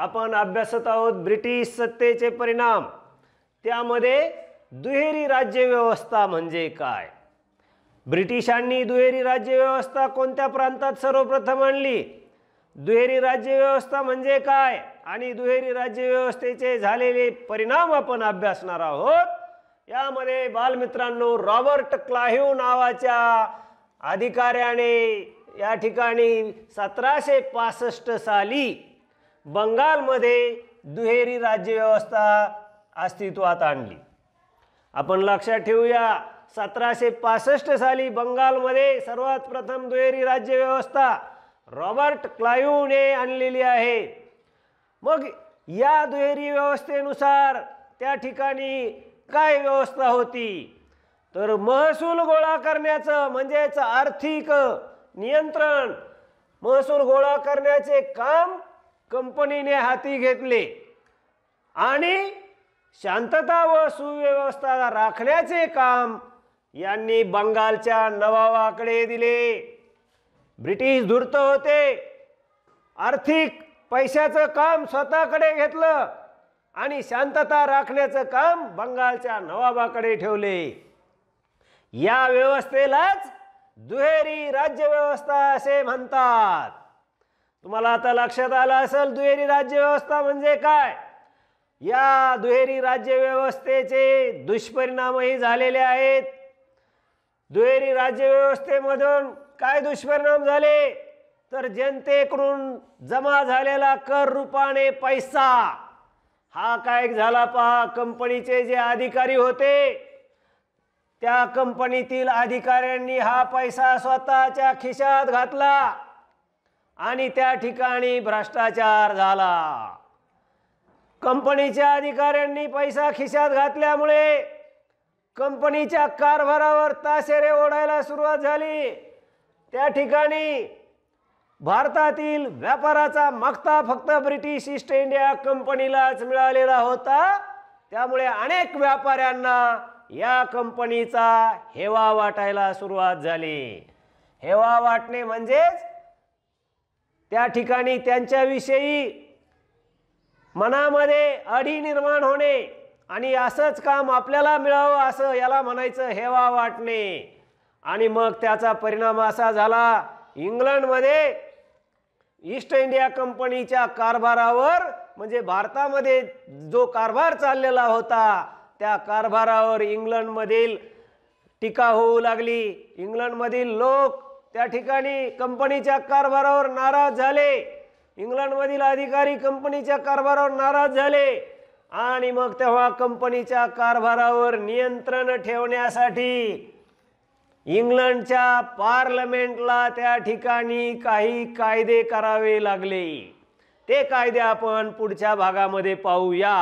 आपण अभ्यासत आहोत ब्रिटिश सत्तेचे परिणाम त्यामध्ये दुहेरी राज्यव्यवस्था म्हणजे काय ब्रिटिशांनी दुहेरी राज्यव्यवस्था कोणत्या प्रांतात सर्वप्रथम आणली दुहेरी राज्यव्यवस्था म्हणजे काय आणि दुहेरी राज्यव्यवस्थेचे झालेले परिणाम आपण अभ्यासणार आहोत यामध्ये बालमित्रांनो रॉबर्ट क्लाहिव नावाच्या अधिकाऱ्याने या ठिकाणी सतराशे पासष्ट साली बंगालमध्ये दुहेरी राज्यव्यवस्था अस्तित्वात आणली आपण लक्षात ठेवूया सतराशे पासष्ट साली बंगालमध्ये सर्वात प्रथम दुहेरी राज्यव्यवस्था रॉबर्ट क्लायूने आणलेली आहे मग या दुहेरी व्यवस्थेनुसार त्या ठिकाणी काय व्यवस्था होती तर महसूल गोळा करण्याचं म्हणजेच आर्थिक नियंत्रण महसूल गोळा करण्याचे काम कंपनीने हाती घेतले आणि शांतता व सुव्यवस्था राखण्याचे काम यांनी बंगालच्या नवाबाकडे दिले ब्रिटिश धूर्त होते आर्थिक पैशाचं काम स्वतःकडे घेतलं आणि शांतता राखण्याचं काम बंगालच्या नवाबाकडे ठेवले या व्यवस्थेलाच दुहेरी राज्यव्यवस्था असे म्हणतात तुम्हाला आता लक्षात आलं असेल दुहेरी राज्यव्यवस्था म्हणजे काय या दुहेरी राज्यव्यवस्थेचे दुष्परिणामही झालेले आहेत दुहेरी व्यवस्थेमधून काय दुष्परिणाम झाले तर जनतेकडून जमा झालेला कर रूपाने पैसा हा काय झाला पहा कंपनीचे जे अधिकारी होते त्या कंपनीतील अधिकाऱ्यांनी हा पैसा स्वतःच्या खिशात घातला आणि त्या ठिकाणी भ्रष्टाचार झाला कंपनीच्या अधिकाऱ्यांनी पैसा खिशात घातल्यामुळे कंपनीच्या कारभारावर ताशेरे ओढायला सुरुवात झाली त्या ठिकाणी भारतातील व्यापाराचा मक्ता फक्त ब्रिटिश ईस्ट इंडिया कंपनीलाच मिळालेला होता त्यामुळे अनेक व्यापाऱ्यांना या कंपनीचा हेवा वाटायला सुरुवात झाली हेवा वाटणे म्हणजेच त्या ठिकाणी त्यांच्याविषयी मनामध्ये अडी निर्माण होणे आणि असंच काम आपल्याला मिळावं असं याला म्हणायचं हेवा वाटणे आणि मग त्याचा परिणाम असा झाला इंग्लंडमध्ये ईस्ट इंडिया कंपनीच्या कारभारावर म्हणजे भारतामध्ये जो कारभार चाललेला होता त्या कारभारावर इंग्लंडमधील टीका होऊ लागली इंग्लंडमधील लोक त्या ठिकाणी कंपनीच्या कारभारावर नाराज झाले इंग्लंडमधील अधिकारी कंपनीच्या कारभारावर नाराज झाले आणि मग तेव्हा कंपनीच्या कारभारावर नियंत्रण ठेवण्यासाठी इंग्लंडच्या पार्लमेंटला त्या ठिकाणी काही कायदे करावे लागले ते कायदे आपण पुढच्या भागामध्ये पाहूया